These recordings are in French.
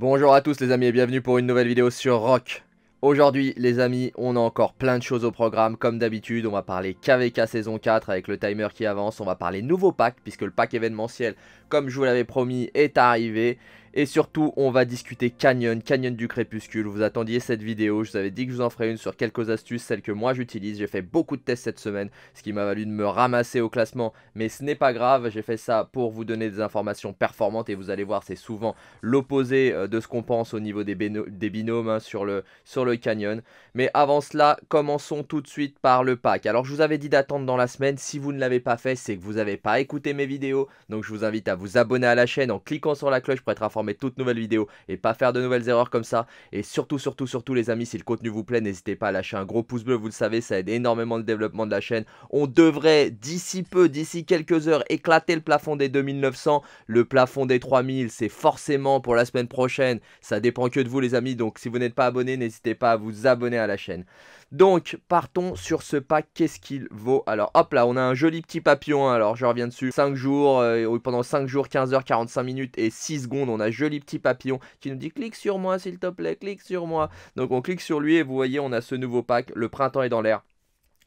Bonjour à tous les amis et bienvenue pour une nouvelle vidéo sur Rock. Aujourd'hui les amis, on a encore plein de choses au programme comme d'habitude, on va parler KVK saison 4 avec le timer qui avance, on va parler nouveau pack puisque le pack événementiel comme je vous l'avais promis est arrivé et surtout, on va discuter Canyon, Canyon du crépuscule. Vous attendiez cette vidéo, je vous avais dit que je vous en ferais une sur quelques astuces, celles que moi j'utilise. J'ai fait beaucoup de tests cette semaine, ce qui m'a valu de me ramasser au classement. Mais ce n'est pas grave, j'ai fait ça pour vous donner des informations performantes. Et vous allez voir, c'est souvent l'opposé euh, de ce qu'on pense au niveau des, binômes hein, sur, le, sur le Canyon. Mais avant cela, commençons tout de suite par le pack. Alors je vous avais dit d'attendre dans la semaine. Si vous ne l'avez pas fait, c'est que vous n'avez pas écouté mes vidéos. Donc je vous invite à vous abonner à la chaîne en cliquant sur la cloche pour être informé transformer toute nouvelle vidéo et pas faire de nouvelles erreurs comme ça. Et surtout, surtout, surtout les amis, si le contenu vous plaît, n'hésitez pas à lâcher un gros pouce bleu, vous le savez, ça aide énormément le développement de la chaîne. On devrait d'ici peu, d'ici quelques heures, éclater le plafond des 2900, le plafond des 3000, c'est forcément pour la semaine prochaine. Ça dépend que de vous les amis, donc si vous n'êtes pas abonné, n'hésitez pas à vous abonner à la chaîne. Donc, partons sur ce pack. Qu'est-ce qu'il vaut Alors, hop là, on a un joli petit papillon. Hein, alors, je reviens dessus. 5 jours, euh, pendant 5 jours, 15h, 45 minutes et 6 secondes, on a un joli petit papillon qui nous dit clique sur moi, s'il te plaît, clique sur moi. Donc, on clique sur lui et vous voyez, on a ce nouveau pack. Le printemps est dans l'air.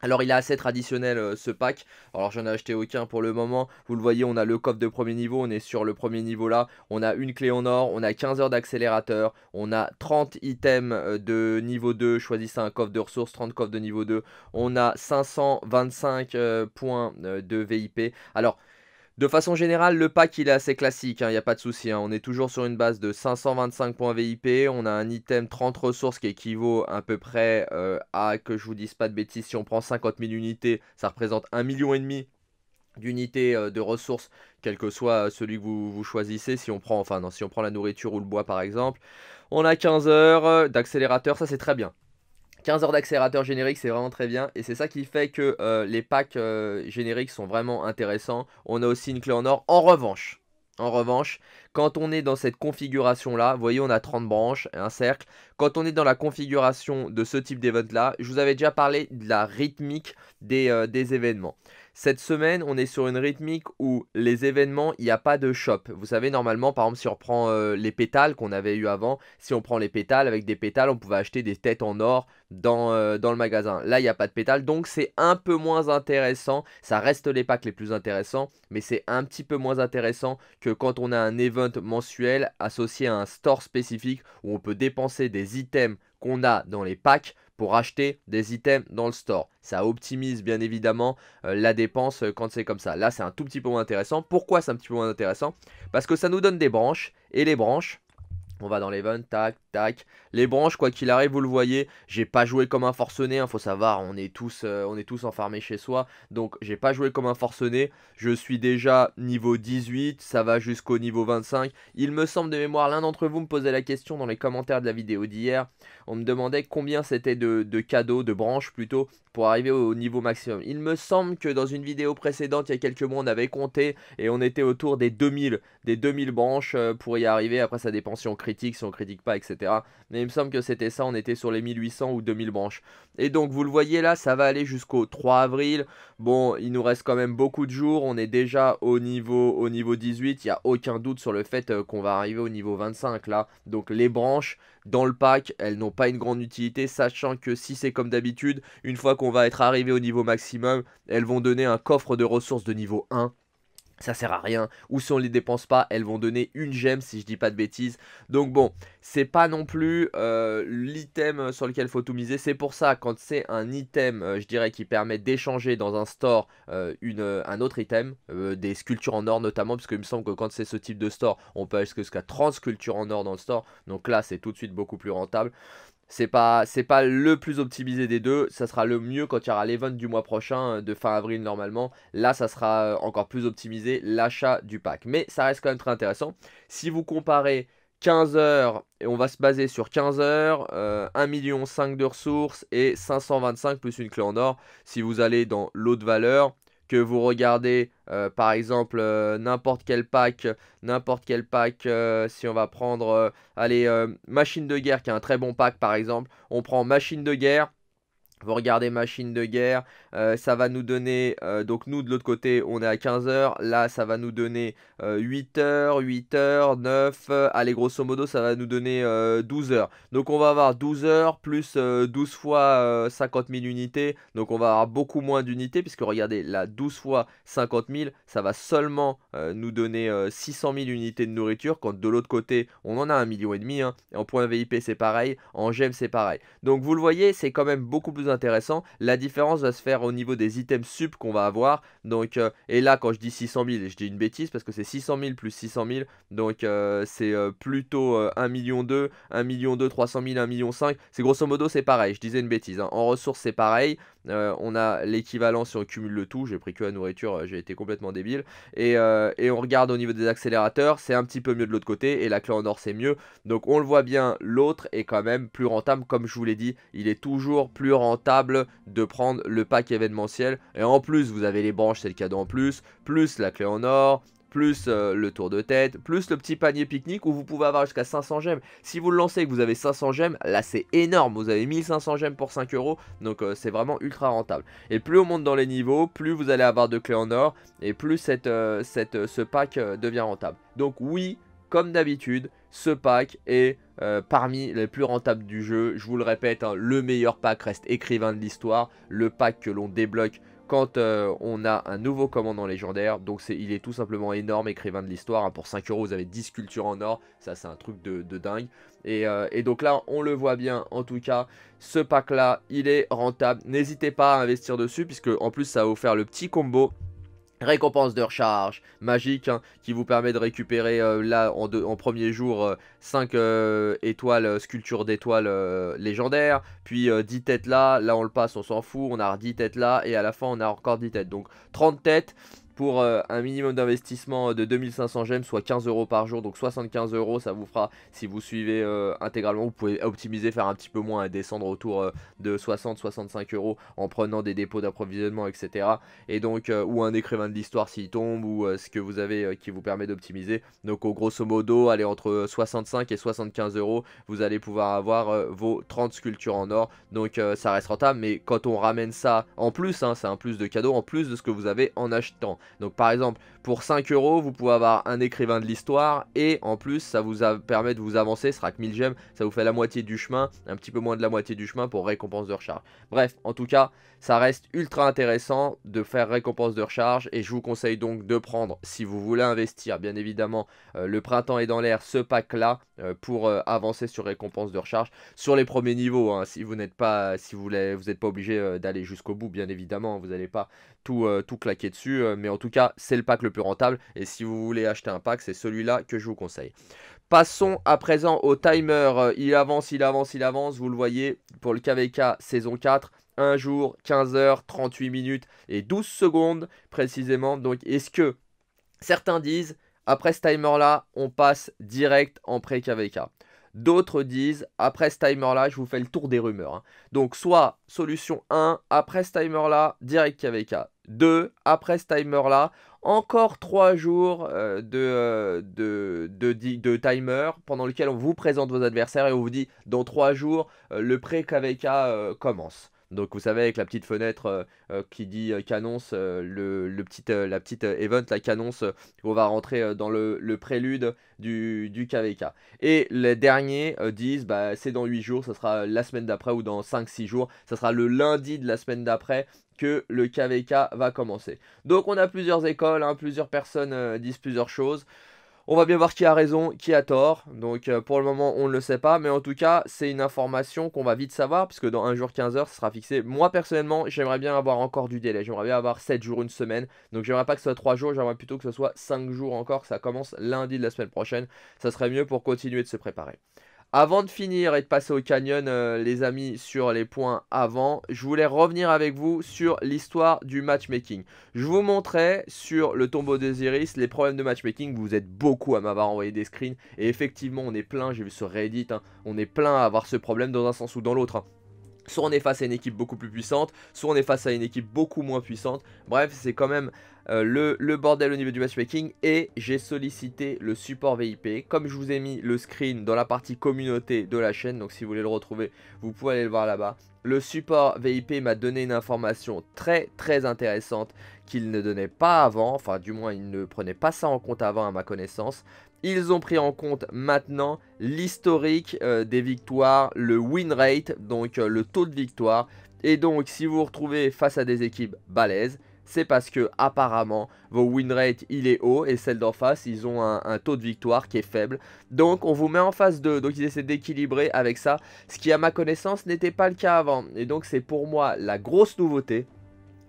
Alors il est assez traditionnel euh, ce pack, alors j'en ai acheté aucun pour le moment, vous le voyez on a le coffre de premier niveau, on est sur le premier niveau là, on a une clé en or, on a 15 heures d'accélérateur, on a 30 items euh, de niveau 2, choisissez un coffre de ressources, 30 coffres de niveau 2, on a 525 euh, points de VIP, alors de façon générale, le pack il est assez classique, il hein, n'y a pas de souci. Hein. On est toujours sur une base de 525 points VIP, on a un item 30 ressources qui équivaut à peu près euh, à, que je vous dise pas de bêtises, si on prend 50 000 unités, ça représente 1,5 million d'unités euh, de ressources, quel que soit celui que vous, vous choisissez, si on prend enfin si on prend la nourriture ou le bois par exemple. On a 15 heures euh, d'accélérateur, ça c'est très bien. 15 heures d'accélérateur générique, c'est vraiment très bien. Et c'est ça qui fait que euh, les packs euh, génériques sont vraiment intéressants. On a aussi une clé en or. En revanche, en revanche, quand on est dans cette configuration-là, vous voyez, on a 30 branches, et un cercle. Quand on est dans la configuration de ce type d'event-là, je vous avais déjà parlé de la rythmique euh, des, événements. Cette semaine, on est sur une rythmique où les événements, il n'y a pas de shop. Vous savez, normalement, par exemple, si on reprend euh, les pétales qu'on avait eu avant, si on prend les pétales, avec des pétales, on pouvait acheter des têtes en or dans, euh, dans le magasin. Là, il n'y a pas de pétales, donc c'est un peu moins intéressant. Ça reste les packs les plus intéressants, mais c'est un petit peu moins intéressant que quand on a un event mensuel associé à un store spécifique où on peut dépenser des items qu'on a dans les packs pour acheter des items dans le store. Ça optimise bien évidemment euh, la dépense euh, quand c'est comme ça. Là, c'est un tout petit peu moins intéressant. Pourquoi c'est un petit peu moins intéressant Parce que ça nous donne des branches et les branches, on va dans l'event, tac, les branches, quoi qu'il arrive, vous le voyez, j'ai pas joué comme un forcené, hein, faut savoir, on est tous, euh, on est tous enfermés chez soi, donc j'ai pas joué comme un forcené, je suis déjà niveau 18, ça va jusqu'au niveau 25, il me semble de mémoire, l'un d'entre vous me posait la question dans les commentaires de la vidéo d'hier, on me demandait combien c'était de, cadeaux, de branches plutôt, pour arriver au, au niveau maximum. Il me semble que dans une vidéo précédente, il y a quelques mois, on avait compté et on était autour des 2000, des 2000 branches euh, pour y arriver, après ça dépend si on critique, si on critique pas, etc. Mais il me semble que c'était ça, on était sur les 1800 ou 2000 branches. Et donc vous le voyez là, ça va aller jusqu'au 3 avril. Bon, il nous reste quand même beaucoup de jours, on est déjà au niveau, au niveau 18, il n'y a aucun doute sur le fait euh, qu'on va arriver au niveau 25 là. Donc les branches dans le pack, elles n'ont pas une grande utilité, sachant que si c'est comme d'habitude, une fois qu'on va être arrivé au niveau maximum, elles vont donner un coffre de ressources de niveau 1 ça sert à rien. Ou si on les dépense pas, elles vont donner une gemme si je dis pas de bêtises. Donc bon, c'est pas non plus euh, l'item sur lequel faut tout miser. C'est pour ça quand c'est un item, euh, je dirais, qui permet d'échanger dans un store euh, une, un autre item, des sculptures en or notamment, parce qu'il me semble que quand c'est ce type de store, on peut acheter jusqu'à 30 sculptures en or dans le store. Donc là, c'est tout de suite beaucoup plus rentable. C'est pas, c'est pas le plus optimisé des deux. Ça sera le mieux quand il y aura l'event du mois prochain, euh, de fin avril normalement. Là, ça sera euh, encore plus optimisé l'achat du pack. Mais ça reste quand même très intéressant. Si vous comparez 15 heures, et on va se baser sur 15 heures, 1,5 euh, million de ressources et 525 plus une clé en or. Si vous allez dans l'autre valeur, que vous regardez euh, par exemple euh, n'importe quel pack, n'importe quel pack, euh, si on va prendre, allez, machine de guerre qui est un très bon pack par exemple, on prend machine de guerre, vous regardez machine de guerre, euh, ça va nous donner, euh, donc nous de l'autre côté on est à 15h, là ça va nous donner 8h, 8h, 9, allez grosso modo ça va nous donner 12h. Euh, donc on va avoir 12h plus 12 fois 50 000 unités, donc on va avoir beaucoup moins d'unités puisque regardez là 12 fois 50 000 ça va seulement nous donner 600 000 unités de nourriture quand de l'autre côté on en a un million et demi, hein. en point VIP c'est pareil, en gemme c'est pareil. Donc vous le voyez c'est quand même beaucoup plus intéressant. La différence va se faire au niveau des items sup qu'on va avoir. Donc, euh, et là, quand je dis 600 000, je dis une bêtise parce que c'est 600 000 plus 600 000. Donc, euh, c'est euh, plutôt 1 million 2, 1 million 2, 300 000, 1 million 5. C'est grosso modo, c'est pareil. Je disais une bêtise. Hein. En ressources, c'est pareil. Euh, on a l'équivalent si on cumule le tout. J'ai pris que la nourriture, euh, j'ai été complètement débile. Et, euh, et, on regarde au niveau des accélérateurs, c'est un petit peu mieux de l'autre côté. Et la clé en or, c'est mieux. Donc on le voit bien, l'autre est quand même plus rentable. Comme je vous l'ai dit, il est toujours plus rentable de prendre le pack événementiel. Et en plus, vous avez les branches, c'est le cadeau en plus. Plus la clé en or, plus euh, le tour de tête, plus le petit panier pique-nique où vous pouvez avoir jusqu'à 500 gemmes. Si vous le lancez et que vous avez 500 gemmes, là c'est énorme, vous avez 1500 gemmes pour 5 euros, donc euh, c'est vraiment ultra rentable. Et plus on monte dans les niveaux, plus vous allez avoir de clés en or, et plus cette, euh, ce pack devient rentable. Donc oui, comme d'habitude, ce pack est parmi les plus rentables du jeu. Je vous le répète, hein, le meilleur pack reste écrivain de l'histoire. Le pack que l'on débloque quand euh, on a un nouveau commandant légendaire. Donc c'est il est tout simplement énorme, écrivain de l'histoire. Hein. pour 5 euros, vous avez 10 sculptures en or. Ça, c'est un truc de, dingue. Euh, et, donc là, on le voit bien, en tout cas, ce pack-là, il est rentable. N'hésitez pas à investir dessus, puisque en plus, ça va vous faire le petit combo Récompense de recharge magique hein, qui vous permet de récupérer euh, là en, en, premier jour 5 euh, euh, étoiles sculptures d'étoiles légendaires, puis 10 têtes là, là on le passe, on s'en fout, on a 10 têtes là et à la fin on a encore 10 têtes. Donc 30 têtes, pour euh, un minimum d'investissement de 2500 gemmes, soit 15 euros par jour, donc 75 euros, ça vous fera, si vous suivez euh, intégralement, vous pouvez optimiser, faire un petit peu moins, et descendre autour euh, de 60-65 euros en prenant des dépôts d'approvisionnement, etc. Et donc, ou un écrivain de l'histoire s'il tombe, ou ce que vous avez qui vous permet d'optimiser. Donc, au grosso modo, aller entre 65 et 75 euros, vous allez pouvoir avoir vos 30 sculptures en or, donc ça reste rentable, mais quand on ramène ça en plus, hein, c'est un plus de cadeau, en plus de ce que vous avez en achetant. Donc par exemple, pour 5 euros, vous pouvez avoir un écrivain de l'histoire et en plus, ça vous permet de vous avancer. Ce sera que 1000 gemmes, ça vous fait la moitié du chemin, un petit peu moins de la moitié du chemin pour récompense de recharge. Bref, en tout cas, ça reste ultra intéressant de faire récompense de recharge et je vous conseille donc de prendre, si vous voulez investir, bien évidemment, euh, le printemps est dans l'air, ce pack-là euh, pour euh, avancer sur récompense de recharge sur les premiers niveaux. Hein. si vous n'êtes pas, si vous n'êtes pas obligé d'aller jusqu'au bout, bien évidemment, vous n'allez pas tout, tout claquer dessus. mais en tout cas, c'est le pack le plus rentable. Et si vous voulez acheter un pack, c'est celui-là que je vous conseille. Passons à présent au timer. Euh, il avance, il avance, il avance. Vous le voyez pour le KVK saison 4. 1 jour, 15h, 38 minutes et 12 secondes précisément. Donc est-ce que certains disent, après ce timer-là, on passe direct en pré-KVK D'autres disent, après ce timer-là, je vous fais le tour des rumeurs. Hein. Donc soit solution 1, après ce timer-là, direct KVK. 2, après ce timer-là, encore trois jours euh, euh, de, de, de, timer pendant lequel on vous présente vos adversaires et on vous dit dans trois jours euh, le pré-KVK commence. Donc vous savez avec la petite fenêtre euh, euh, qui dit euh, qu'annonce le, la petite event là, qui qu'on va rentrer dans le, prélude du, du, KVK. Et les derniers disent bah, c'est dans 8 jours, ça sera la semaine d'après ou dans 5-6 jours, ça sera le lundi de la semaine d'après que le KVK va commencer. Donc on a plusieurs écoles, hein, plusieurs personnes disent plusieurs choses. On va bien voir qui a raison, qui a tort. Donc euh, pour le moment, on ne le sait pas. Mais en tout cas, c'est une information qu'on va vite savoir. Puisque dans un jour 15 heures, ce sera fixé. Moi, personnellement, j'aimerais bien avoir encore du délai. J'aimerais bien avoir 7 jours, une semaine. Donc j'aimerais pas que ce soit 3 jours. J'aimerais plutôt que ce soit 5 jours encore. Que ça commence lundi de la semaine prochaine. Ça serait mieux pour continuer de se préparer. Avant de finir et de passer au canyon, euh, les amis, sur les points avant, je voulais revenir avec vous sur l'histoire du matchmaking. Je vous montrais sur le tombeau Ziris les problèmes de matchmaking. Vous êtes beaucoup à m'avoir envoyé des screens. Et effectivement, on est plein, j'ai vu ce Reddit, hein, on est plein à avoir ce problème dans un sens ou dans l'autre. Hein. Soit on est face à une équipe beaucoup plus puissante, soit on est face à une équipe beaucoup moins puissante. Bref, c'est quand même euh, le, le, bordel au niveau du matchmaking. Et j'ai sollicité le support VIP. Comme je vous ai mis le screen dans la partie communauté de la chaîne, donc si vous voulez le retrouver, vous pouvez aller le voir là-bas. Le support VIP m'a donné une information très très intéressante qu'il ne donnait pas avant, enfin du moins il ne prenait pas ça en compte avant à ma connaissance. Ils ont pris en compte maintenant l'historique euh, des victoires, le win rate, donc euh, le taux de victoire. Et donc si vous vous retrouvez face à des équipes balèzes, c'est parce que apparemment vos win rate il est haut et celles d'en face ils ont un, un, taux de victoire qui est faible. Donc on vous met en face d'eux, donc ils essaient d'équilibrer avec ça, ce qui à ma connaissance n'était pas le cas avant. Et donc c'est pour moi la grosse nouveauté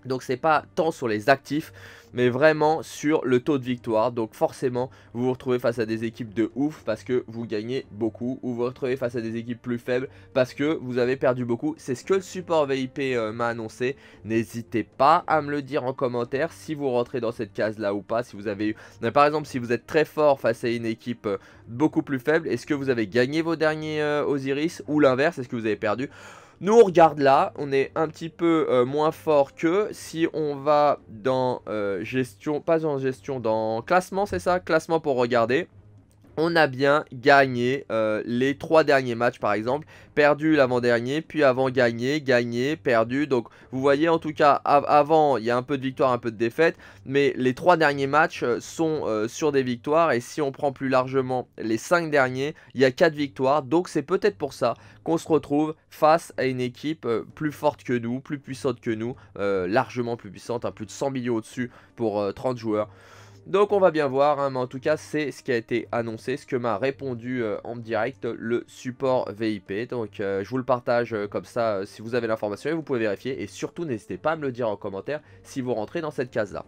donc c'est pas tant sur les actifs, mais vraiment sur le taux de victoire. Donc forcément, vous vous retrouvez face à des équipes de ouf parce que vous gagnez beaucoup, ou vous vous retrouvez face à des équipes plus faibles parce que vous avez perdu beaucoup. C'est ce que le support VIP euh, m'a annoncé. N'hésitez pas à me le dire en commentaire si vous rentrez dans cette case là ou pas. Si vous avez eu, par exemple, si vous êtes très fort face à une équipe euh, beaucoup plus faible, est-ce que vous avez gagné vos derniers euh, Osiris ou l'inverse, est-ce que vous avez perdu nous, on regarde là, on est un petit peu euh, moins fort que si on va dans euh, gestion, pas en gestion, dans classement, c'est ça Classement pour regarder on a bien gagné euh, les trois derniers matchs par exemple, perdu l'avant-dernier, puis avant gagné, gagné, perdu. Donc vous voyez en tout cas avant il y a un peu de victoire, un peu de défaite, mais les trois derniers matchs euh, sont euh, sur des victoires et si on prend plus largement les cinq derniers, il y a quatre victoires. Donc c'est peut-être pour ça qu'on se retrouve face à une équipe plus forte que nous, plus puissante que nous, largement plus puissante, hein, plus de 100 millions au-dessus pour 30 joueurs. Donc on va bien voir, hein, mais en tout cas c'est ce qui a été annoncé, ce que m'a répondu euh, en direct le support VIP. Donc euh, je vous le partage euh, comme ça si vous avez l'information et vous pouvez vérifier. Et surtout n'hésitez pas à me le dire en commentaire si vous rentrez dans cette case là.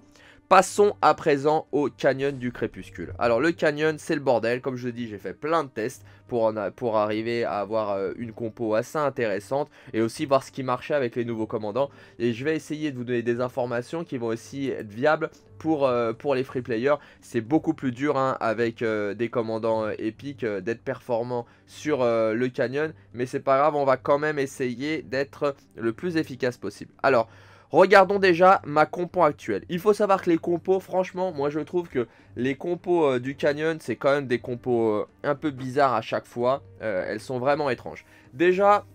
Passons à présent au canyon du crépuscule. Alors le canyon c'est le bordel, comme je dis j'ai fait plein de tests pour, pour arriver à avoir euh, une compo assez intéressante et aussi voir ce qui marchait avec les nouveaux commandants et je vais essayer de vous donner des informations qui vont aussi être viables pour, euh, pour les free players. C'est beaucoup plus dur hein, avec euh, des commandants épiques d'être performant sur le canyon mais c'est pas grave on va quand même essayer d'être le plus efficace possible. Alors Regardons déjà ma compo actuelle. Il faut savoir que les compos, franchement, moi je trouve que les compos euh, du Canyon, c'est quand même des compos euh, un peu bizarres à chaque fois. Euh, elles sont vraiment étranges. Déjà,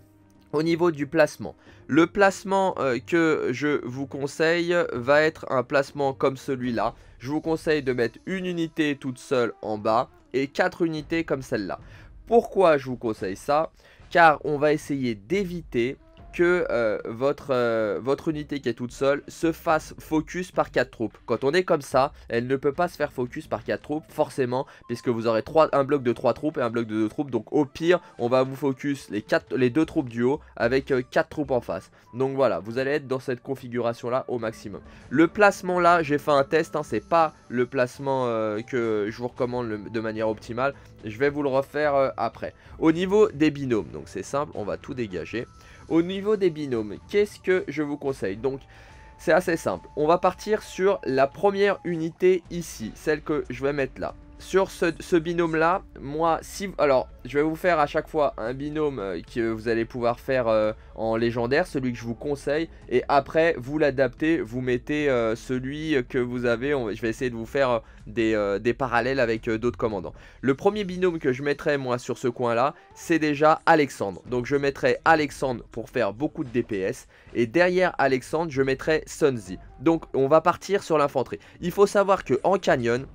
au niveau du placement. Le placement que je vous conseille va être un placement comme celui-là. Je vous conseille de mettre une unité toute seule en bas et quatre unités comme celle-là. Pourquoi je vous conseille ça Car on va essayer d'éviter que euh, votre, euh, votre unité qui est toute seule se fasse focus par 4 troupes. Quand on est comme ça, elle ne peut pas se faire focus par 4 troupes, forcément, puisque vous aurez un bloc de 3 troupes et un bloc de 2 troupes. Donc au pire, on va vous focus les, les 2 troupes du haut avec euh, quatre 4 troupes en face. Donc voilà, vous allez être dans cette configuration-là au maximum. Le placement là, j'ai fait un test, hein, c'est pas le placement que je vous recommande de manière optimale. Je vais vous le refaire après. Au niveau des binômes, donc c'est simple, on va tout dégager. Au niveau des binômes, qu'est-ce que je vous conseille Donc, c'est assez simple. On va partir sur la première unité ici, celle que je vais mettre là sur ce, binôme-là, moi, si... Alors, je vais vous faire à chaque fois un binôme euh, que vous allez pouvoir faire euh, en légendaire, celui que je vous conseille. Et après, vous l'adaptez, vous mettez euh, celui que vous avez. je vais essayer de vous faire des, des, parallèles avec d'autres commandants. Le premier binôme que je mettrai, moi, sur ce coin-là, c'est déjà Alexandre. Donc, je mettrai Alexandre pour faire beaucoup de DPS. Et derrière Alexandre, je mettrai Sunzi. Donc, on va partir sur l'infanterie. Il faut savoir que en canyon...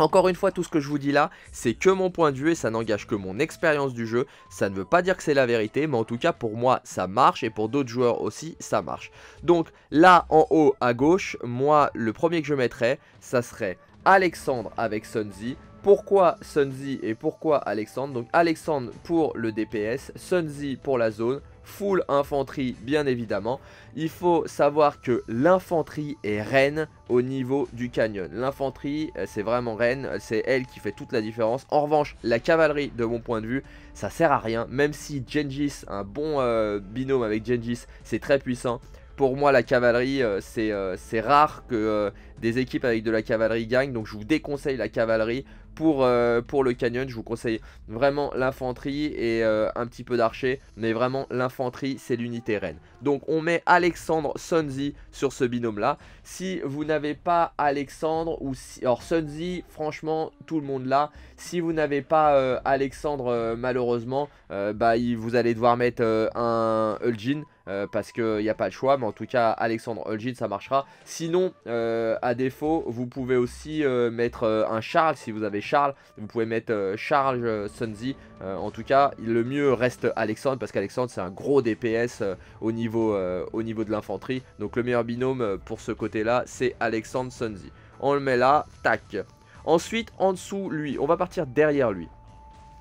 Encore une fois, tout ce que je vous dis là, c'est que mon point de vue et ça n'engage que mon expérience du jeu. Ça ne veut pas dire que c'est la vérité, mais en tout cas, pour moi, ça marche et pour d'autres joueurs aussi, ça marche. Donc là, en haut à gauche, moi, le premier que je mettrais, ça serait Alexandre avec Sunzi. Pourquoi Sunzi et pourquoi Alexandre Donc Alexandre pour le DPS, Sunzi pour la zone, full infanterie bien évidemment. Il faut savoir que l'infanterie est reine au niveau du canyon. L'infanterie euh, c'est vraiment reine, c'est elle qui fait toute la différence. En revanche la cavalerie de mon point de vue ça sert à rien. Même si Gengis, un bon euh, binôme avec Gengis c'est très puissant. Pour moi la cavalerie euh, c'est rare que des équipes avec de la cavalerie gagnent. Donc je vous déconseille la cavalerie pour, euh, pour le canyon. Je vous conseille vraiment l'infanterie et euh, un petit peu d'archer. Mais vraiment, l'infanterie, c'est l'unité reine. Donc, on met Alexandre Sunzi sur ce binôme-là. Si vous n'avez pas Alexandre ou... Si... Alors, Sunzi, franchement, tout le monde là. Si vous n'avez pas euh, Alexandre, malheureusement, bah, vous allez devoir mettre un Eugene euh, parce qu'il n'y a pas le choix. Mais en tout cas, Alexandre Oljid ça marchera. Sinon, euh, à défaut, vous pouvez aussi euh, mettre un Charles. Si vous avez Charles, vous pouvez mettre Charles Sunzi. en tout cas, le mieux reste Alexandre parce qu'Alexandre, c'est un gros DPS au, niveau, au niveau de l'infanterie. Donc le meilleur binôme pour ce côté-là, c'est Alexandre Sunzi. On le met là, tac. Ensuite, en dessous, lui, on va partir derrière lui.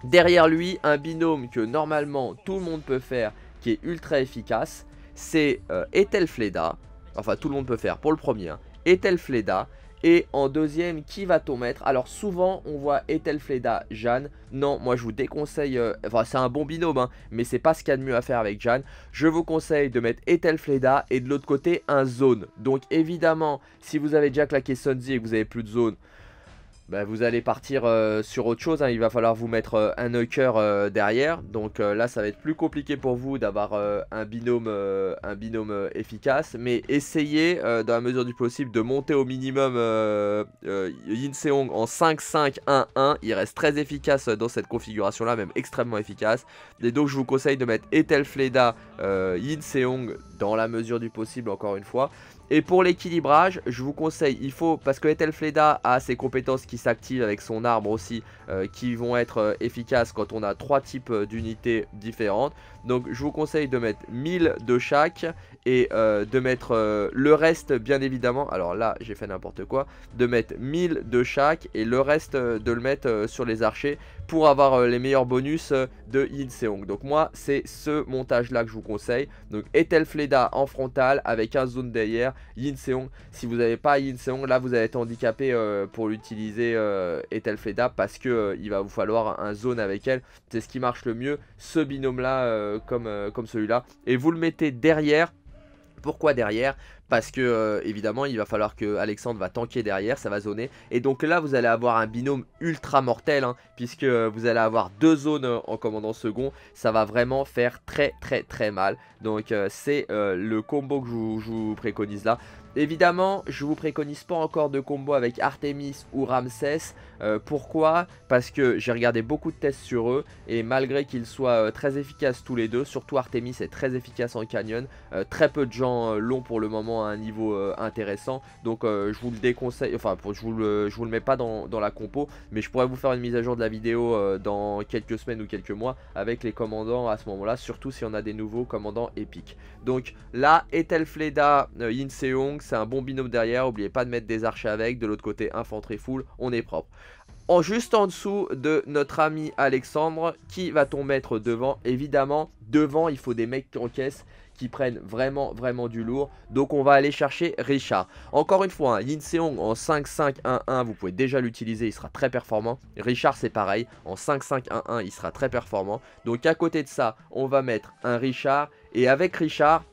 Derrière lui, un binôme que normalement tout le monde peut faire, qui est ultra efficace. C'est euh, Ethelfleda, Enfin, tout le monde peut faire pour le premier. Hein. Ethelfleda, Et en deuxième, qui va-t-on mettre Alors souvent, on voit Ethelfleda, Jeanne. Non, moi je vous déconseille... Euh, enfin, c'est un bon binôme, Mais hein, mais c'est pas ce qu'il y a de mieux à faire avec Jeanne. Je vous conseille de mettre Ethel et de l'autre côté, un zone. Donc évidemment, si vous avez déjà claqué Sunzi et que vous avez plus de zone, bah, vous allez partir euh, sur autre chose. Hein. Il va falloir vous mettre euh, un nuker euh, derrière. Donc là, ça va être plus compliqué pour vous d'avoir un binôme, un binôme efficace. Mais essayez, dans la mesure du possible, de monter au minimum Yin Seong en 5-5-1-1. Il reste très efficace dans cette configuration-là, même extrêmement efficace. Et donc, je vous conseille de mettre Ethel Fleda, Yin Seong, dans la mesure du possible, encore une fois. Et pour l'équilibrage, je vous conseille, il faut, parce que Ethelfleda a ses compétences qui s'activent avec son arbre aussi, euh, qui vont être euh, efficaces quand on a trois types euh, d'unités différentes. Donc je vous conseille de mettre 1000 de chaque et de mettre le reste bien évidemment, alors là j'ai fait n'importe quoi, de mettre 1000 de chaque et le reste de le mettre sur les archers pour avoir euh, les meilleurs bonus euh, de Yin Seong. Donc moi, c'est ce montage-là que je vous conseille. Donc Ethelfleda en frontal avec un zone derrière, Yin Seong. Si vous n'avez pas Yin Seong, là vous allez être handicapé euh, pour l'utiliser Ethelfleda. parce que il va vous falloir un zone avec elle. C'est ce qui marche le mieux, ce binôme-là comme, comme celui-là. Et vous le mettez derrière. Pourquoi derrière parce que euh, évidemment il va falloir que Alexandre va tanker derrière, ça va zoner et donc là vous allez avoir un binôme ultra mortel hein, puisque euh, vous allez avoir deux zones euh, en commandant second, ça va vraiment faire très très très mal donc c'est le combo que je vous préconise là Évidemment, je vous préconise pas encore de combo avec Artemis ou Ramsès. Euh, pourquoi Parce que j'ai regardé beaucoup de tests sur eux et malgré qu'ils soient euh, très efficaces tous les deux, surtout Artemis est très efficace en canyon, euh, très peu de gens l'ont pour le moment à un niveau intéressant. Donc je vous le déconseille, enfin je, vous le, je vous le mets pas dans, dans, la compo, mais je pourrais vous faire une mise à jour de la vidéo dans quelques semaines ou quelques mois avec les commandants à ce moment-là, surtout si on a des nouveaux commandants épiques. Donc là, Etelfleda, euh, Yin Seong, c'est un bon binôme derrière. N'oubliez pas de mettre des archers avec. De l'autre côté, infanterie full, on est propre. En juste en dessous de notre ami Alexandre, qui va-t-on mettre devant Évidemment, devant, il faut des mecs qui encaissent, qui prennent vraiment, vraiment du lourd. Donc on va aller chercher Richard. Encore une fois, hein, Yinseong Yin en 5-5-1-1, vous pouvez déjà l'utiliser, il sera très performant. Richard, c'est pareil, en 5-5-1-1, il sera très performant. Donc à côté de ça, on va mettre un Richard et avec Richard,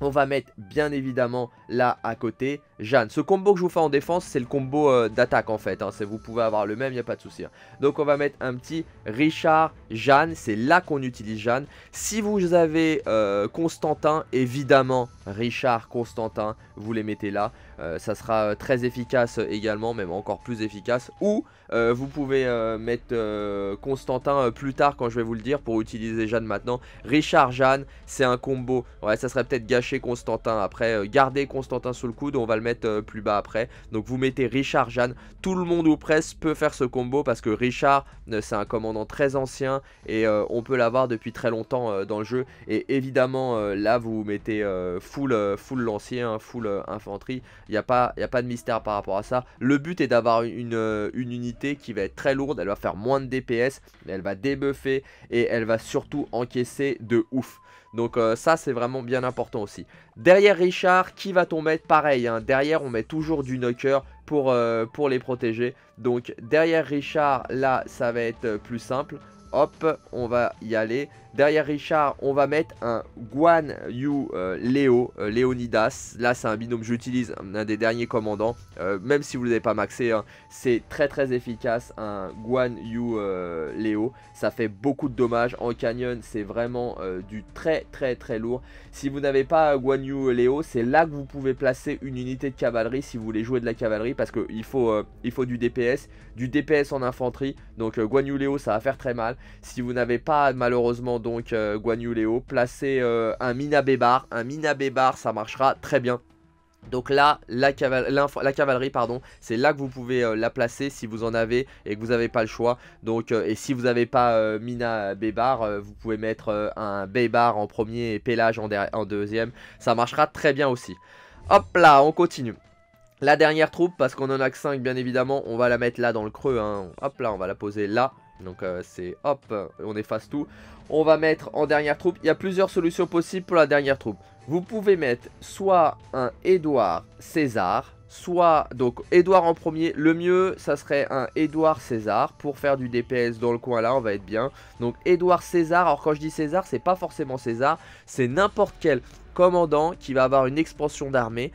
on va mettre bien évidemment là à côté Jeanne. Ce combo que je vous fais en défense, c'est le combo euh, d'attaque en fait. Hein. Vous pouvez avoir le même, il n'y a pas de souci. Hein. Donc on va mettre un petit Richard, Jeanne. C'est là qu'on utilise Jeanne. Si vous avez euh, Constantin, évidemment, Richard, Constantin, vous les mettez là. Euh, ça sera très efficace également, même encore plus efficace. Ou vous pouvez mettre Constantin plus tard quand je vais vous le dire pour utiliser Jeanne maintenant. Richard, Jeanne, c'est un combo. Ouais, ça serait peut-être gâcher Constantin. Après, garder Constantin sous le coude, on va le euh, plus bas après. Donc vous mettez Richard Jeanne, tout le monde ou presse peut faire ce combo parce que Richard euh, c'est un commandant très ancien et euh, on peut l'avoir depuis très longtemps dans le jeu. Et évidemment là vous mettez full, full lancier, hein, full infanterie, il n'y a, pas, y a pas de mystère par rapport à ça. Le but est d'avoir une, une unité qui va être très lourde, elle va faire moins de DPS, elle va débuffer et elle va surtout encaisser de ouf. Donc euh, ça c'est vraiment bien important aussi. Derrière Richard, qui va-t-on mettre Pareil, hein. derrière on met toujours du knocker pour, euh, pour les protéger. Donc derrière Richard, là ça va être euh, plus simple. Hop, on va y aller. Derrière Richard, on va mettre un Guan Yu euh, Leo, euh, Là, c'est un binôme j'utilise, un des derniers commandants. Euh, même si vous ne l'avez pas maxé, hein, c'est très très efficace. Un Guan Yu Leo, ça fait beaucoup de dommages. En canyon, c'est vraiment du très très très lourd. Si vous n'avez pas Guan Yu Leo, c'est là que vous pouvez placer une unité de cavalerie si vous voulez jouer de la cavalerie. Parce qu'il faut, faut du DPS, du DPS en infanterie. Donc Guan Yu Leo, ça va faire très mal. Si vous n'avez pas malheureusement donc euh, Guan Leo. Placer euh, un Mina Bébar. Un Mina Bébar, ça marchera très bien. Donc là, la, cavalerie, pardon, c'est là que vous pouvez euh, la placer si vous en avez et que vous n'avez pas le choix. Donc, et si vous n'avez pas Mina Bébar, vous pouvez mettre un Bébar en premier et Pélage en, deuxième. Ça marchera très bien aussi. Hop là, on continue. La dernière troupe, parce qu'on en a que 5 bien évidemment, on va la mettre là dans le creux. Hein. Hop là, on va la poser là. Donc euh, c'est hop, on efface tout. On va mettre en dernière troupe. Il y a plusieurs solutions possibles pour la dernière troupe. Vous pouvez mettre soit un Édouard César, soit donc Édouard en premier. Le mieux, ça serait un Édouard César pour faire du DPS dans le coin là, on va être bien. Donc Édouard César, alors quand je dis César, c'est pas forcément César, c'est n'importe quel commandant qui va avoir une expansion d'armée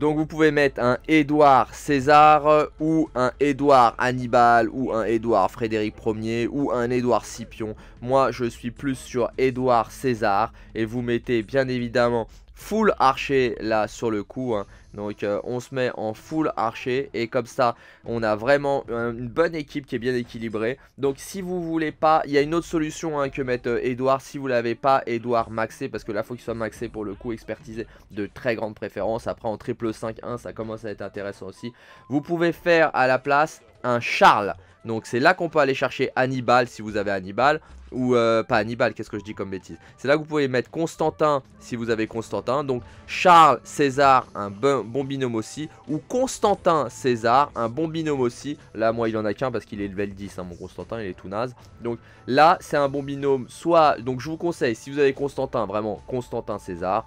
donc vous pouvez mettre un Édouard César euh, ou un Édouard Hannibal ou un Édouard Frédéric Ier ou un Édouard Scipion. Moi je suis plus sur Édouard César et vous mettez bien évidemment full archer là sur le coup. Hein. Donc euh, on se met en full archer et comme ça on a vraiment une bonne équipe qui est bien équilibrée. Donc si vous voulez pas, il y a une autre solution hein, que mettre euh, Edouard. Si vous l'avez pas, Edouard maxé parce que là faut qu'il soit maxé pour le coup, expertisé de très grande préférence. Après en triple 5-1 ça commence à être intéressant aussi. Vous pouvez faire à la place un Charles. Donc c'est là qu'on peut aller chercher Hannibal si vous avez Hannibal. Ou euh, pas Hannibal, qu'est-ce que je dis comme bêtise C'est là que vous pouvez mettre Constantin si vous avez Constantin. Donc Charles, César, un, bon, bon binôme aussi. Ou Constantin César, un bon binôme aussi. Là, moi, il en a qu'un parce qu'il est level 10, hein, mon Constantin, il est tout naze. Donc là, c'est un bon binôme. Soit, donc je vous conseille, si vous avez Constantin, vraiment, Constantin César.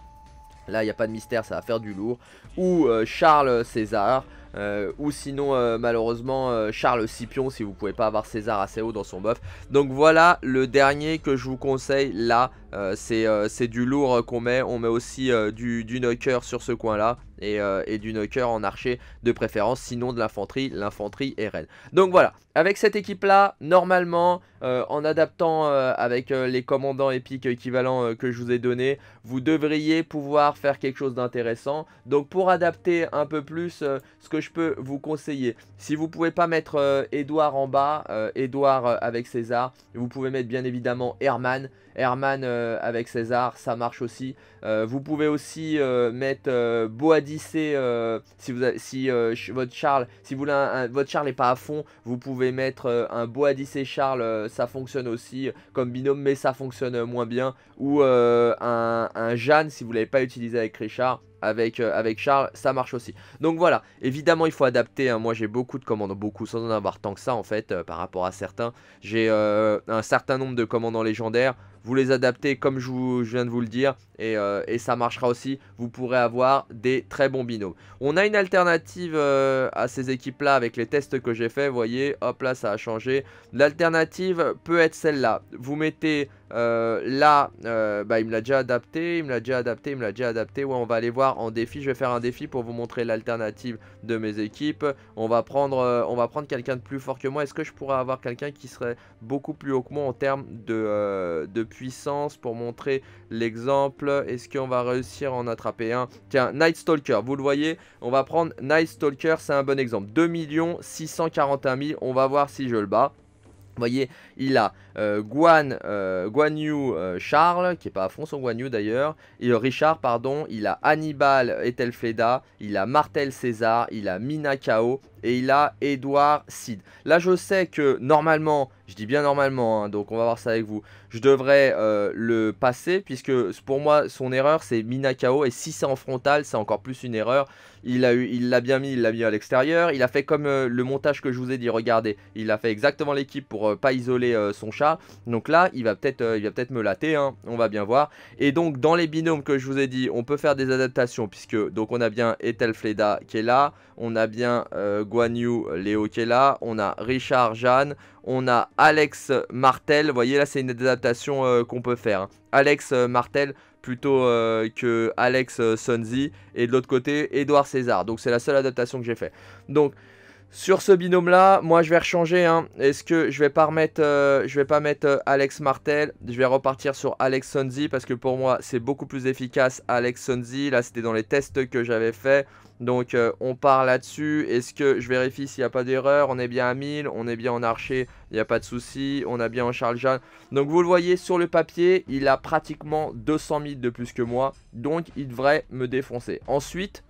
Là, il n'y a pas de mystère, ça va faire du lourd. Ou euh, Charles César. Euh, ou sinon euh, malheureusement Charles Scipion si vous pouvez pas avoir César assez haut dans son buff. Donc voilà le dernier que je vous conseille là euh, euh, c'est du lourd euh, qu'on met. On met aussi du, du, knocker sur ce coin-là et, du knocker en archer de préférence, sinon de l'infanterie. L'infanterie est reine. Donc voilà, avec cette équipe-là, normalement, en adaptant avec les commandants épiques équivalents que je vous ai donné, vous devriez pouvoir faire quelque chose d'intéressant. Donc pour adapter un peu plus ce que je peux vous conseiller, si vous pouvez pas mettre Edouard en bas, Edouard avec César, vous pouvez mettre bien évidemment Herman. Herman euh, avec César, ça marche aussi. Euh, vous pouvez aussi euh, mettre Boadice, si, votre Charles, si votre Charles n'est pas à fond, vous pouvez mettre un boadice Charles, ça fonctionne aussi comme binôme, mais ça fonctionne moins bien. Ou un, un Jeanne si vous l'avez pas utilisé avec Richard avec, euh, avec Charles, ça marche aussi. Donc voilà, évidemment il faut adapter, hein. moi j'ai beaucoup de commandes, beaucoup sans en avoir tant que ça en fait euh, par rapport à certains. J'ai euh, un certain nombre de commandants légendaires, vous les adaptez comme je, viens de vous le dire et, et, ça marchera aussi, vous pourrez avoir des très bons binômes. On a une alternative à ces équipes là avec les tests que j'ai fait, vous voyez, hop là ça a changé. L'alternative peut être celle-là, vous mettez euh, là, euh, bah, il me l'a déjà adapté, il me l'a déjà adapté, il me l'a déjà adapté. Ouais, on va aller voir en défi. Je vais faire un défi pour vous montrer l'alternative de mes équipes. On va prendre, euh, prendre quelqu'un de plus fort que moi. Est-ce que je pourrais avoir quelqu'un qui serait beaucoup plus haut que moi en termes de, de puissance pour montrer l'exemple Est-ce qu'on va réussir à en attraper un Tiens, Night Stalker, vous le voyez, on va prendre Night Stalker, c'est un bon exemple. 2 641 000, on va voir si je le bats. Vous voyez, il a euh, Guan, euh, Guan Yu euh, Charles, qui n'est pas à fond son d'ailleurs, et Richard, pardon, il a Hannibal Etelfleda, il a Martel César, il a Mina Kao, et il a Edouard Sid. Là, je sais que normalement, je dis bien normalement, hein, donc on va voir ça avec vous, je devrais euh, le passer puisque pour moi, son erreur, c'est Minakao et si c'est en frontal, c'est encore plus une erreur. Il l'a il bien mis, il l'a mis à l'extérieur. Il a fait comme euh, le montage que je vous ai dit, regardez, il a fait exactement l'équipe pour ne euh, pas isoler son chat. Donc là, il va peut-être peut me latter, hein. on va bien voir. Et donc, dans les binômes que je vous ai dit, on peut faire des adaptations puisque donc on a bien ethelfleda Fleda qui est là, on a bien Guan Léo On a Richard Jeanne. On a Alex Martel. Vous voyez, là, c'est une adaptation euh, qu'on peut faire. Hein. Alex euh, Martel plutôt euh, que Alex Sonzi. Et de l'autre côté, Edouard César. Donc, c'est la seule adaptation que j'ai fait. Donc, sur ce binôme-là, moi je vais rechanger. Hein. Est-ce que je vais pas euh, je vais pas mettre euh, Alex Martel Je vais repartir sur Alex Sonzi parce que pour moi c'est beaucoup plus efficace Alex Sonzi. Là c'était dans les tests que j'avais fait. Donc euh, on part là-dessus. Est-ce que je vérifie s'il n'y a pas d'erreur On est bien à 1000, on est bien en archer, il n'y a pas de souci. On a bien en Charles Jeanne. Donc vous le voyez sur le papier, il a pratiquement 200 000 de plus que moi. Donc il devrait me défoncer. Ensuite,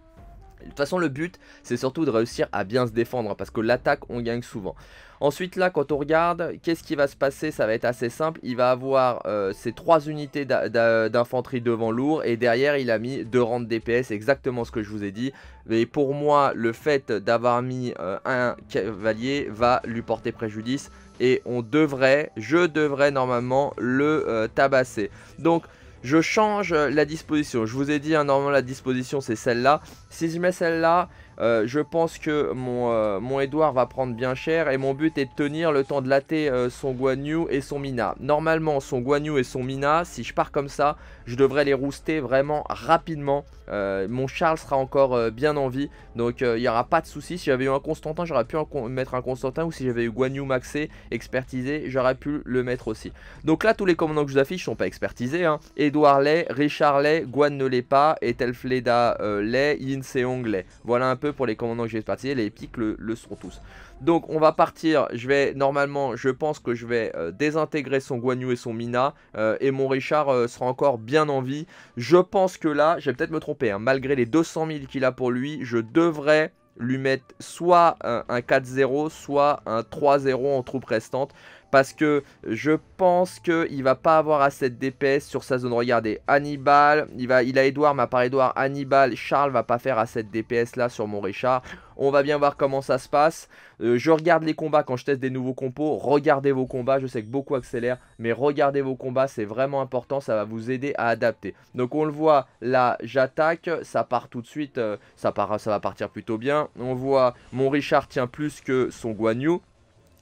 de toute façon, le but, c'est surtout de réussir à bien se défendre, hein, parce que l'attaque, on gagne souvent. Ensuite, là, quand on regarde, qu'est-ce qui va se passer Ça va être assez simple. Il va avoir ces euh, ses trois unités d'infanterie devant lourd, et derrière, il a mis deux rangs de DPS, exactement ce que je vous ai dit. Mais pour moi, le fait d'avoir mis euh, un cavalier va lui porter préjudice, et on devrait, je devrais normalement le euh, tabasser. Donc, je change euh, la disposition. Je vous ai dit, hein, normalement la disposition c'est celle-là. Si je mets celle-là, euh, je pense que euh, mon, Edouard va prendre bien cher et mon but est de tenir le temps de latter son Guanyu et son Mina. Normalement, son Guanyu et son Mina, si je pars comme ça, je devrais les rooster vraiment rapidement. Euh, mon Charles sera encore euh, bien en vie. Donc il euh, n'y aura pas de souci. Si j'avais eu un Constantin, j'aurais pu mettre un Constantin. Ou si j'avais eu Guan Yu maxé, expertisé, j'aurais pu le mettre aussi. Donc là, tous les commandants que je vous affiche sont pas expertisés. Hein. Edouard Lay, Richard Lay, Guan ne l'est pas. Etelfleda Lay, Yin Seong Lay. Voilà un peu pour les commandants que j'ai expertisés. Les piques le sont tous. Donc on va partir, je vais normalement, je pense que je vais euh, désintégrer son Guanyu et son Mina, euh, et mon Richard euh, sera encore bien en vie. Je pense que là, je vais peut-être me tromper, hein. malgré les 200 000 qu'il a pour lui, je devrais lui mettre soit un, un 4-0, soit un 3-0 en troupe restante parce que je pense qu'il va pas avoir assez de DPS sur sa zone. Regardez, Hannibal, il, va, il a Edouard, mais à part Edouard, Hannibal, Charles va pas faire assez de DPS là sur mon Richard. On va bien voir comment ça se passe. Euh, je regarde les combats quand je teste des nouveaux compos. Regardez vos combats, je sais que beaucoup accélèrent, mais regardez vos combats, c'est vraiment important, ça va vous aider à adapter. Donc on le voit, là j'attaque, ça part tout de suite, euh, ça, part, ça va partir plutôt bien. On voit mon Richard tient plus que son Guanyu.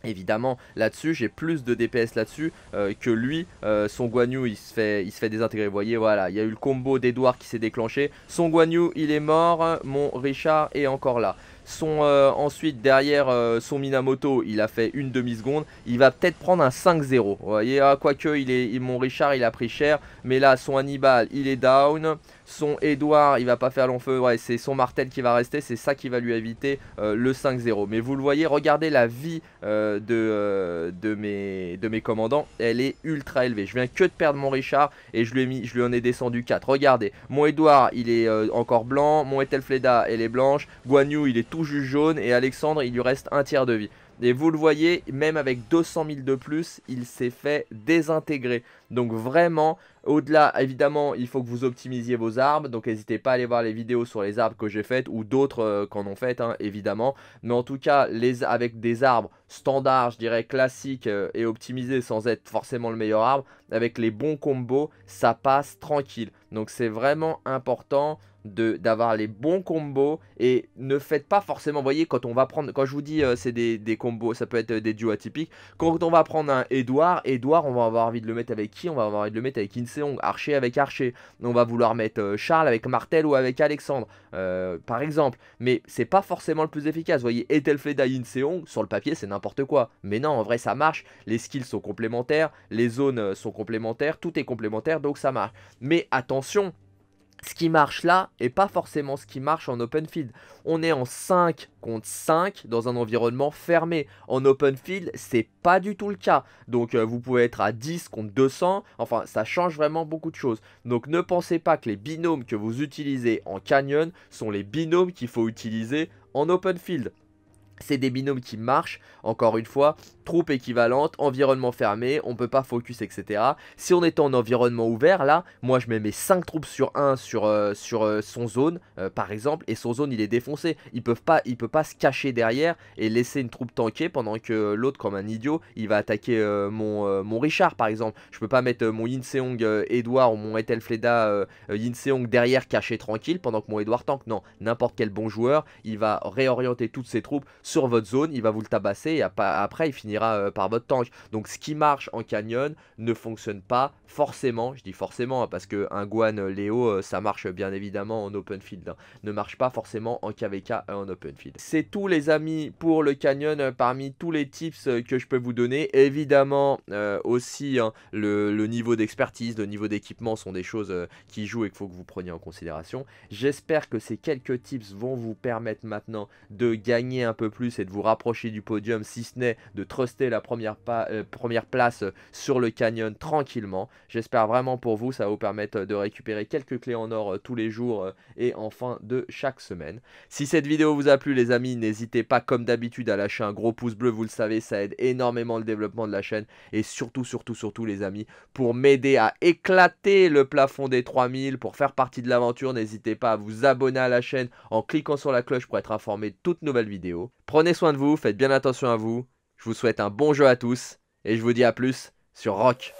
Évidemment, là-dessus, j'ai plus de DPS là-dessus euh, que lui. Euh, son Guan il se fait, il se fait désintégrer. Vous voyez, voilà, il y a eu le combo d'Edouard qui s'est déclenché. Son Guan il est mort. Mon Richard est encore là. Son, euh, ensuite, derrière euh, son Minamoto, il a fait une demi-seconde. Il va peut-être prendre un 5-0. Vous voyez, ah, quoique il est, mon Richard, il a pris cher. Mais là, son Hannibal, il est down. Son Edouard, il va pas faire long feu. Ouais, c'est son Martel qui va rester. C'est ça qui va lui éviter euh, le 5-0. Mais vous le voyez, regardez la vie de, de, mes, de mes commandants. Elle est ultra élevée. Je viens que de perdre mon Richard et je lui, ai mis, je lui en ai descendu 4. Regardez, mon Edouard, il est encore blanc. Mon Etelfleda, elle est blanche. Guanyu, il est tout jaune et Alexandre il lui reste un tiers de vie. Et vous le voyez, même avec 200 000 de plus, il s'est fait désintégrer. Donc vraiment, au-delà, évidemment, il faut que vous optimisiez vos arbres. Donc n'hésitez pas à aller voir les vidéos sur les arbres que j'ai faites ou d'autres qu'on euh, qu'en ont faites, hein, évidemment. Mais en tout cas, les, avec des arbres standard je dirais classiques euh, et optimisés sans être forcément le meilleur arbre, avec les bons combos, ça passe tranquille. Donc c'est vraiment important d'avoir les bons combos et ne faites pas forcément, voyez, quand on va prendre, quand je vous dis euh, c'est des, combos, ça peut être euh, des duos atypiques, quand on va prendre un Edouard, Edouard on va avoir envie de le mettre avec qui On va avoir envie de le mettre avec Inseong, Archer avec Archer, on va vouloir mettre euh, Charles avec Martel ou avec Alexandre, par exemple, mais c'est pas forcément le plus efficace, Vous voyez, Etelfeda Inseong, sur le papier c'est n'importe quoi, mais non, en vrai ça marche, les skills sont complémentaires, les zones sont complémentaires, tout est complémentaire, donc ça marche, mais attention ce qui marche là n'est pas forcément ce qui marche en open field. On est en 5 contre 5 dans un environnement fermé. En open field, c'est pas du tout le cas. Donc euh, vous pouvez être à 10 contre 200. Enfin, ça change vraiment beaucoup de choses. Donc ne pensez pas que les binômes que vous utilisez en canyon sont les binômes qu'il faut utiliser en open field. C'est des binômes qui marchent, encore une fois, troupe équivalente, environnement fermé, on peut pas focus, etc. Si on est en environnement ouvert, là, moi je mets mes 5 troupes sur 1 sur, euh, sur euh, son zone, euh, par exemple, et son zone il est défoncé. Il ne pas, il peut pas se cacher derrière et laisser une troupe tanker pendant que l'autre, comme un idiot, il va attaquer mon, mon Richard, par exemple. Je ne peux pas mettre mon Yinseong Edouard ou mon Etelfleda Yinseong derrière caché tranquille pendant que mon Edouard tank. Non, n'importe quel bon joueur, il va réorienter toutes ses troupes sur votre zone, il va vous le tabasser et après il finira euh, par votre tank. Donc ce qui marche en canyon ne fonctionne pas forcément, je dis forcément hein, parce que un Guan euh, Léo euh, ça marche bien évidemment en open field, hein. ne marche pas forcément en KVK en open field. C'est tout les amis pour le canyon parmi tous les tips que je peux vous donner. Évidemment aussi hein, le, niveau d'expertise, le niveau d'équipement sont des choses qui jouent et qu'il faut que vous preniez en considération. J'espère que ces quelques tips vont vous permettre maintenant de gagner un peu plus et de vous rapprocher du podium, si ce n'est de truster la première, euh, première place sur le canyon tranquillement. J'espère vraiment pour vous, ça va vous permettre de récupérer quelques clés en or euh, tous les jours euh, et en fin de chaque semaine. Si cette vidéo vous a plu les amis, n'hésitez pas comme d'habitude à lâcher un gros pouce bleu, vous le savez, ça aide énormément le développement de la chaîne et surtout, surtout, surtout les amis, pour m'aider à éclater le plafond des 3000, pour faire partie de l'aventure, n'hésitez pas à vous abonner à la chaîne en cliquant sur la cloche pour être informé de toutes nouvelles vidéos. Prenez soin de vous, faites bien attention à vous. Je vous souhaite un bon jeu à tous et je vous dis à plus sur Rock.